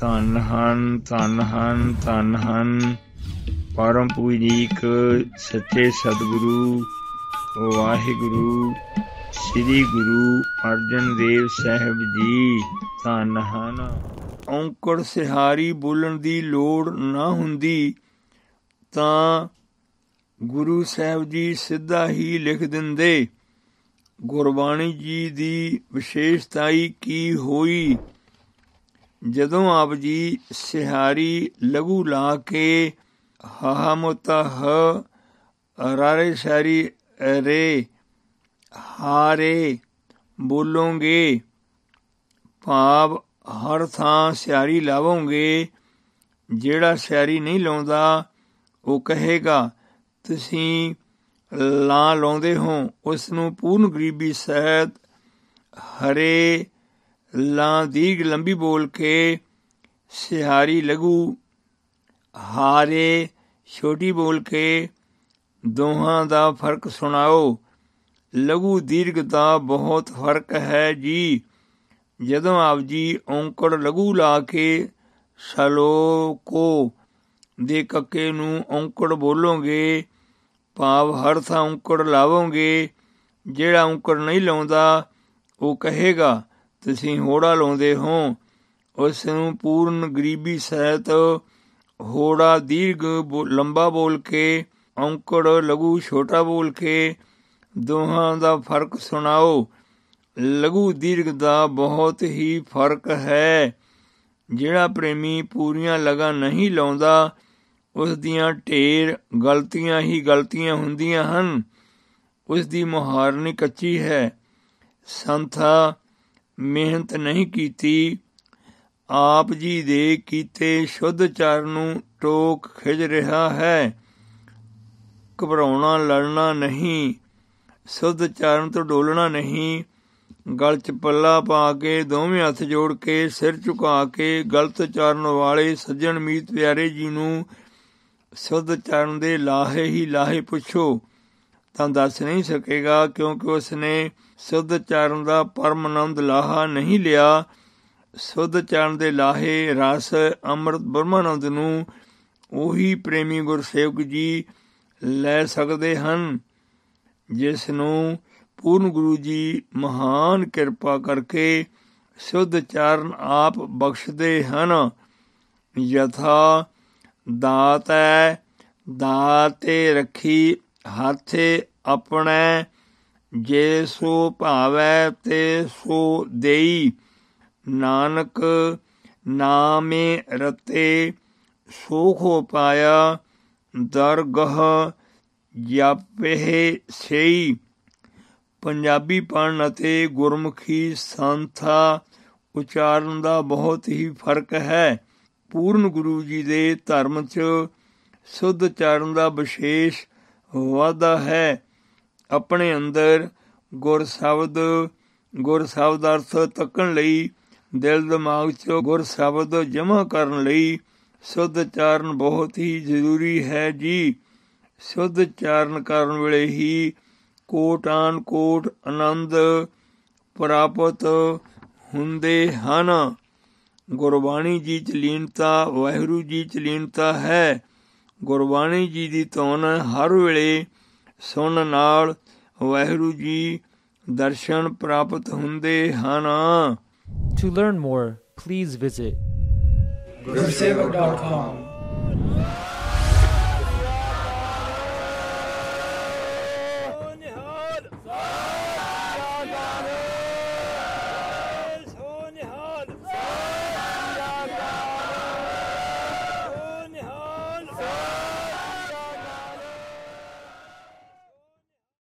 ਧੰਨ ਹਨ ਧੰਨ ਹਨ ਧੰਨ ਹਨ ਪਰਮ ਪੂਜਨੀਕ ਸੱਚੇ ਸਤਿਗੁਰੂ ਵਾਹਿਗੁਰੂ ਸ੍ਰੀ ਗੁਰੂ ਅਰਜਨ ਦੇਵ ਸਾਹਿਬ ਜੀ ਧੰਨ ਹਨ ਔਂਕੜ ਸਿਹਾਰੀ ਬੋਲਣ ਦੀ ਲੋੜ ਨਾ ਹੁੰਦੀ ਤਾਂ ਗੁਰੂ ਸਾਹਿਬ ਜੀ ਸਿੱਧਾ ਹੀ ਲਿਖ ਦਿੰਦੇ ਗੁਰਬਾਣੀ ਜੀ ਦੀ ਵਿਸ਼ੇਸ਼ਤਾਈ ਕੀ ਹੋਈ ਜਦੋਂ ਆਪ ਜੀ ਸਿਹਾਰੀ ਲਘੂ ਲਾ ਕੇ ਹਾ ਮੁਤਹ ਰਾਰੇ ਸ਼ਾਰੀ ਰੇ ਹਾਰੇ ਬੋਲੋਗੇ ਭਾਵ ਹਰ ਥਾਂ ਸਿਆਰੀ ਲਾਵੋਗੇ ਜਿਹੜਾ ਸਿਆਰੀ ਨਹੀਂ ਲਾਉਂਦਾ ਉਹ ਕਹੇਗਾ ਤੁਸੀਂ ਲਾ ਲਾਉਂਦੇ ਹੋ ਉਸ ਨੂੰ ਪੂਰਨ ਗਰੀਬੀ ਸਹਿਤ ਹਰੇ ਲਾਂ ਦੀਗ ਲੰਬੀ ਬੋਲ ਕੇ ਸਿਹਾਰੀ ਲਗੂ ਹਾਰੇ ਛੋਟੀ ਬੋਲ ਕੇ ਦੋਹਾਂ ਦਾ ਫਰਕ ਸੁਣਾਓ ਲਗੂ ਦੀਰਘ ਦਾ ਬਹੁਤ ਫਰਕ ਹੈ ਜੀ ਜਦੋਂ ਆਪ ਜੀ ਔਂਕੜ ਲਗੂ ਲਾ ਕੇ ਸ਼ਲੋਕੋ ਦੇ ਕੱਕੇ ਨੂੰ ਔਂਕੜ ਬੋਲੋਗੇ ਭਾਵ ਹਰ ਥਾਂ ਔਂਕੜ ਲਾਵੋਗੇ ਜਿਹੜਾ ਔਂਕੜ ਨਹੀਂ ਲਾਉਂਦਾ ਉਹ ਕਹੇਗਾ ਤੁਸੀਂ ਹੋੜਾ ਲਾਉਂਦੇ ਹੋ ਉਸ ਨੂੰ ਪੂਰਨ ਗਰੀਬੀ ਸਹਿਤ ਹੋੜਾ ਦੀਰਘ ਲੰਬਾ ਬੋਲ ਕੇ ਔਂਕੜ ਲਘੂ ਛੋਟਾ ਬੋਲ ਕੇ ਦੋਹਾਂ ਦਾ ਫਰਕ ਸੁਣਾਓ ਲਘੂ ਦੀਰਘ ਦਾ ਬਹੁਤ ਹੀ ਫਰਕ ਹੈ ਜਿਹੜਾ ਪ੍ਰੇਮੀ ਪੂਰੀਆਂ ਲਗਾ ਨਹੀਂ ਲਾਉਂਦਾ ਉਸ ਦੀਆਂ ਢੇਰ ਗਲਤੀਆਂ ਹੀ ਗਲਤੀਆਂ ਹੁੰਦੀਆਂ ਹਨ ਉਸ ਦੀ ਮੁਹਾਰਨੀ ਕੱਚੀ ਹੈ ਸੰਥਾ ਮਿਹਨਤ ਨਹੀਂ ਕੀਤੀ ਆਪ ਜੀ ਦੇ ਕੀਤੇ ਸ਼ੁੱਧ ਚਰਨ ਨੂੰ ਟੋਕ ਖਿਜ ਰਿਹਾ ਹੈ ਘਬਰਾਉਣਾ ਲੜਨਾ ਨਹੀਂ ਸ਼ੁੱਧ ਚਰਨ ਤੋਂ ਡੋਲਣਾ ਨਹੀਂ ਗਲ 'ਚ ਪੱਲਾ ਪਾ ਕੇ ਦੋਵੇਂ ਹੱਥ ਜੋੜ ਕੇ ਸਿਰ ਝੁਕਾ ਕੇ ਗਲਤ ਚਰਨ ਵਾਲੇ ਸੱਜਣ ਮੀਤ ਪਿਆਰੇ ਜੀ ਨੂੰ ਸ਼ੁੱਧ ਚਰਨ ਦੇ ਲਾਹੇ ਹੀ ਲਾਹੇ ਪੁੱਛੋ ਤਾਂ ਦੱਸ ਨਹੀਂ ਸਕੇਗਾ ਕਿਉਂਕਿ ਉਸ ਨੇ ਸੁਧ ਚਰਨ ਦਾ ਪਰਮ ਆਨੰਦ ਲਾਹਾ ਨਹੀਂ ਲਿਆ ਸੁਧ ਚਰਨ ਦੇ ਲਾਹੇ ਰਸ ਅੰਮ੍ਰਿਤ ਬ੍ਰਹਮਾਨੰਦ ਨੂੰ ਉਹੀ ਪ੍ਰੇਮੀ ਗੁਰਸੇਵਕ ਜੀ ਲੈ ਸਕਦੇ ਹਨ ਜਿਸ ਨੂੰ ਪੂਰਨ ਗੁਰੂ ਜੀ ਮਹਾਨ ਕਿਰਪਾ ਕਰਕੇ ਸੁਧ ਚਰਨ ਆਪ ਬਖਸ਼ਦੇ ਹਨ ਯਥਾ ਦਾਤ ਹੈ ਦਾਤੇ ਰੱਖੀ ਹਾਥੇ ਆਪਣੇ ਜੇ ਸੋ ਭਾਵੈ ਤੇ ਸੋ ਦੇਈ ਨਾਨਕ ਨਾਮੇ ਰਤੇ ਸੋਖੋ ਪਾਇਆ ਦਰਗਹ ਜਪਹਿ ਸਈ ਪੰਜਾਬੀ ਪੜਨ ਅਤੇ ਗੁਰਮੁਖੀ ਸੰਥਾ ਉਚਾਰਨ ਦਾ ਬਹੁਤ ਹੀ ਫਰਕ ਹੈ ਪੂਰਨ ਗੁਰੂ ਜੀ ਦੇ ਧਰਮ 'ਚ ਸੁਧ ਚੜਨ ਦਾ ਵਿਸ਼ੇਸ਼ ਵਾਦਾ ਹੈ ਆਪਣੇ ਅੰਦਰ ਗੁਰ ਸ਼ਬਦ ਗੁਰ ਸ਼ਬਦ ਅਰਥ ਤੱਕਣ ਲਈ ਦਿਲ ਦਿਮਾਗ 'ਚ ਗੁਰ ਸ਼ਬਦ ਜਮ੍ਹਾਂ ਕਰਨ ਲਈ ਸ਼ੁੱਧ ਚਾਰਨ ਬਹੁਤ ਹੀ ਜ਼ਰੂਰੀ ਹੈ ਜੀ ਸ਼ੁੱਧ ਚਾਰਨ ਕਰਨ ਵੇਲੇ ਹੀ ਕੋਟਾਨ ਕੋਟ ਆਨੰਦ ਪ੍ਰਾਪਤ ਹੁੰਦੇ ਹਨ ਗੁਰਬਾਣੀ ਜੀ ਚ ਲੀਨਤਾ ਵਹਿਰੂ ਜੀ ਚ ਲੀਨਤਾ ਹੈ ਗੁਰਬਾਣੀ ਜੀ ਦੀ ਧੁਨ ਹਰ ਵੇਲੇ ਸੁਣਨ ਨਾਲ ਵਾਹਿਗੁਰੂ ਜੀ ਦਰਸ਼ਨ ਪ੍ਰਾਪਤ ਹੁੰਦੇ ਹਨ To learn more, please visit gurusev.com.